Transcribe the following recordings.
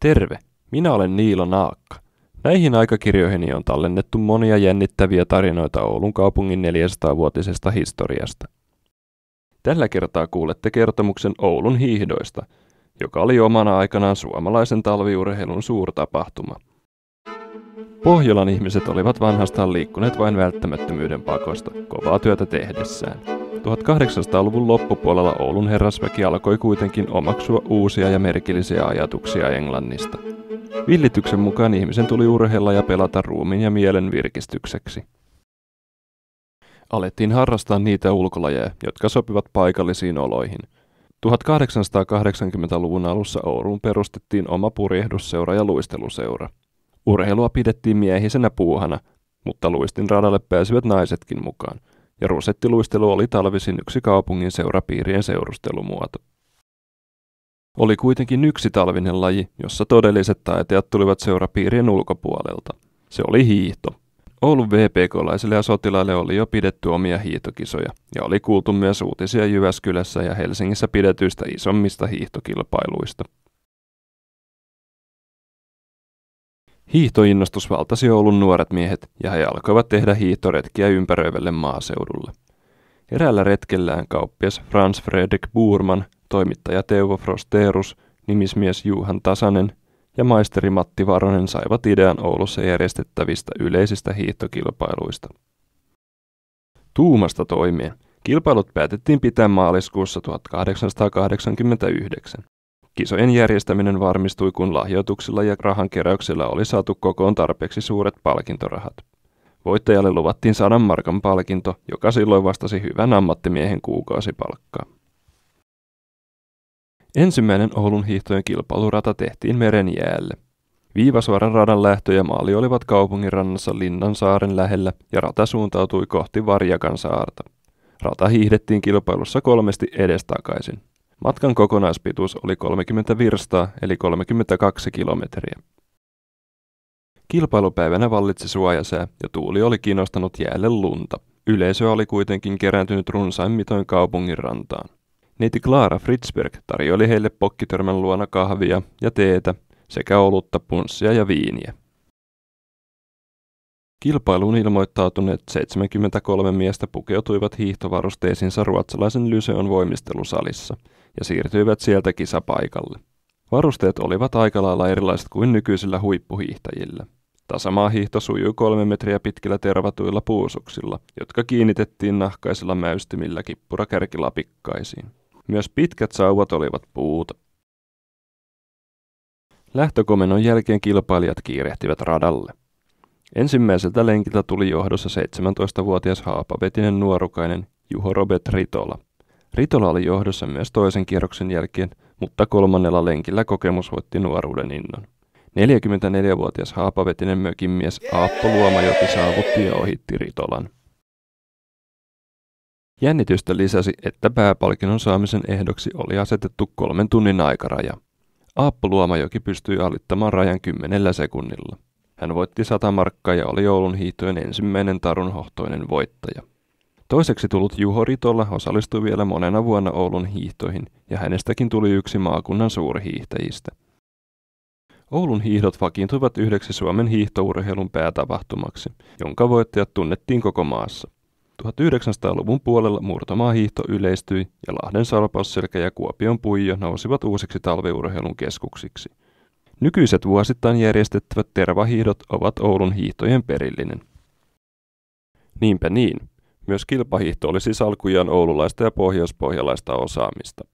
Terve, minä olen Niilo Naakka. Näihin aikakirjoihin on tallennettu monia jännittäviä tarinoita Oulun kaupungin 400-vuotisesta historiasta. Tällä kertaa kuulette kertomuksen Oulun hiihdoista, joka oli omana aikanaan suomalaisen talviurheilun suurtapahtuma. Pohjolan ihmiset olivat vanhastaan liikkuneet vain välttämättömyyden pakosta, kovaa työtä tehdessään. 1800-luvun loppupuolella Oulun herrasväki alkoi kuitenkin omaksua uusia ja merkillisiä ajatuksia Englannista. Villityksen mukaan ihmisen tuli urheilla ja pelata ruumiin ja mielen virkistykseksi. Alettiin harrastaa niitä ulkolajeja, jotka sopivat paikallisiin oloihin. 1880-luvun alussa Ouluun perustettiin oma purjehdusseura ja luisteluseura. Urheilua pidettiin miehisenä puuhana, mutta luistin radalle pääsivät naisetkin mukaan – ja rusettiluistelu oli talvisin yksi kaupungin seurapiirien seurustelumuoto. Oli kuitenkin yksi talvinen laji, jossa todelliset taiteat tulivat seurapiirien ulkopuolelta. Se oli hiihto. Oulun VPK-laisille ja sotilaille oli jo pidetty omia hiihtokisoja, ja oli kuultu myös uutisia Jyväskylässä ja Helsingissä pidetyistä isommista hiihtokilpailuista. Hiihtoinnostus valtasi Oulun nuoret miehet ja he alkoivat tehdä hiihtoretkiä ympäröivälle maaseudulle. Eräällä retkellään kauppias Franz Fredrik Burman, toimittaja Teuvo Frosterus, nimismies Juhan Tasanen ja maisteri Matti Varonen saivat idean Oulussa järjestettävistä yleisistä hiihtokilpailuista. Tuumasta toimien. Kilpailut päätettiin pitää maaliskuussa 1889. Kisojen järjestäminen varmistui, kun lahjoituksilla ja rahankeräyksellä oli saatu kokoon tarpeeksi suuret palkintorahat. Voittajalle luvattiin sadan markan palkinto, joka silloin vastasi hyvän ammattimiehen kuukausipalkkaa. Ensimmäinen Oulun hiihtojen kilpailurata tehtiin meren jäälle. Viivasuoran radan lähtö ja maali olivat kaupungin rannassa saaren lähellä ja rata suuntautui kohti Varjakan saarta. Rata hiihdettiin kilpailussa kolmesti edestakaisin. Matkan kokonaispituus oli 30 virstaa eli 32 kilometriä. Kilpailupäivänä vallitsi suojasää ja tuuli oli kiinnostanut jäälle lunta. Yleisö oli kuitenkin kerääntynyt runsain mitoin kaupungin rantaan. Neiti Klaara Fritzberg tarjoili heille pokkitörmän luona kahvia ja teetä sekä olutta, punssia ja viiniä. Kilpailuun ilmoittautuneet 73 miestä pukeutuivat hiihtovarusteisiinsa ruotsalaisen Lyseon voimistelusalissa – ja siirtyivät sieltä kisapaikalle. Varusteet olivat aika lailla erilaiset kuin nykyisillä huippuhiihtäjillä. Tasamaa hiihto sujuu kolme metriä pitkillä tervatuilla puusuksilla, jotka kiinnitettiin nahkaisilla mäystimillä kippurakärkilapikkaisiin. Myös pitkät sauvat olivat puuta. Lähtökomennon jälkeen kilpailijat kiirehtivät radalle. Ensimmäiseltä lenkiltä tuli johdossa 17-vuotias haapavetinen nuorukainen Juho Robert Ritola, Ritola oli johdossa myös toisen kierroksen jälkeen, mutta kolmannella lenkillä kokemus voitti nuoruuden innon. 44-vuotias haapavetinen mies Aappo Luomajoki saavutti ja ohitti Ritolan. Jännitystä lisäsi, että pääpalkinnon saamisen ehdoksi oli asetettu kolmen tunnin aikaraja. Aappo Luomajoki pystyi alittamaan rajan kymmenellä sekunnilla. Hän voitti sata markkaa ja oli joulun hiihtojen ensimmäinen tarunhohtoinen voittaja. Toiseksi tullut Juho Ritola osallistui vielä monena vuonna Oulun hiihtoihin, ja hänestäkin tuli yksi maakunnan suurhiihtäjistä. Oulun hiihdot vakiintuivat yhdeksi Suomen hiihtourheilun päätapahtumaksi, jonka voittajat tunnettiin koko maassa. 1900-luvun puolella murtomaahiihto yleistyi ja Lahden salpausselkä ja Kuopion puijo nousivat uusiksi talviurheilun keskuksiksi. Nykyiset vuosittain järjestettävät tervahiihdot ovat Oulun hiihtojen perillinen. Niinpä niin. Myös kilpahiihto oli siis alkujaan oululaista ja pohjoispohjalaista osaamista.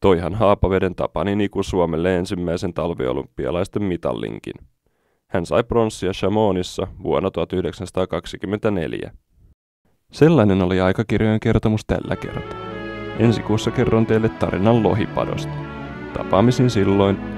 Toihan Haapaveden Tapani Niku Suomelle ensimmäisen talviolympialaisten mitallinkin. Hän sai pronssia Shamonissa vuonna 1924. Sellainen oli aikakirjojen kertomus tällä kertaa. Ensi kuussa kerron teille tarinan lohipadosta. Tapaamisin silloin